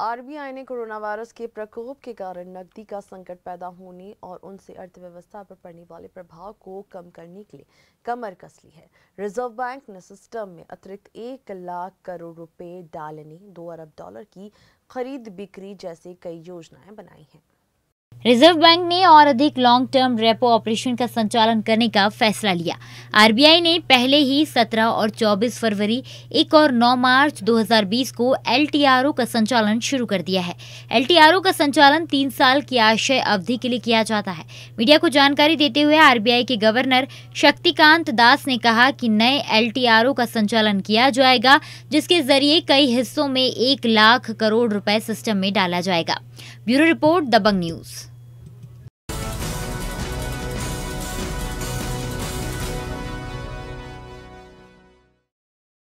RBI ने corona virus के प्रकोप के कारण नकदी का संकट पैदा होने और उनसे अर्थव्यवस्था पर पड़ने वाले प्रभाव को कम करने के लिए कमर कस ली है रिजर्व बैंक ने सिस्टम में अतिरिक्त एक लाख करोड़ रुपए डालने दो अरब डॉलर की खरीद बिक्री जैसे कई योजनाएं बनाई हैं रिजर्व बैंक ने और अधिक लॉन्ग टर्म रेपो ऑपरेशन का संचालन करने का फैसला लिया आरबीआई ने पहले ही 17 और 24 फरवरी 1 और 9 मार्च 2020 को एलटीआरओ का संचालन शुरू कर दिया है एलटीआरओ का संचालन तीन साल की आशय अवधि के लिए किया जाता है मीडिया को जानकारी देते हुए आरबीआई के गवर्नर शक्तिकांत दास ने कहा कि नए एल का संचालन किया जाएगा जिसके जरिए कई हिस्सों में एक लाख करोड़ रुपए सिस्टम में डाला जाएगा ब्यूरो रिपोर्ट दबंग न्यूज़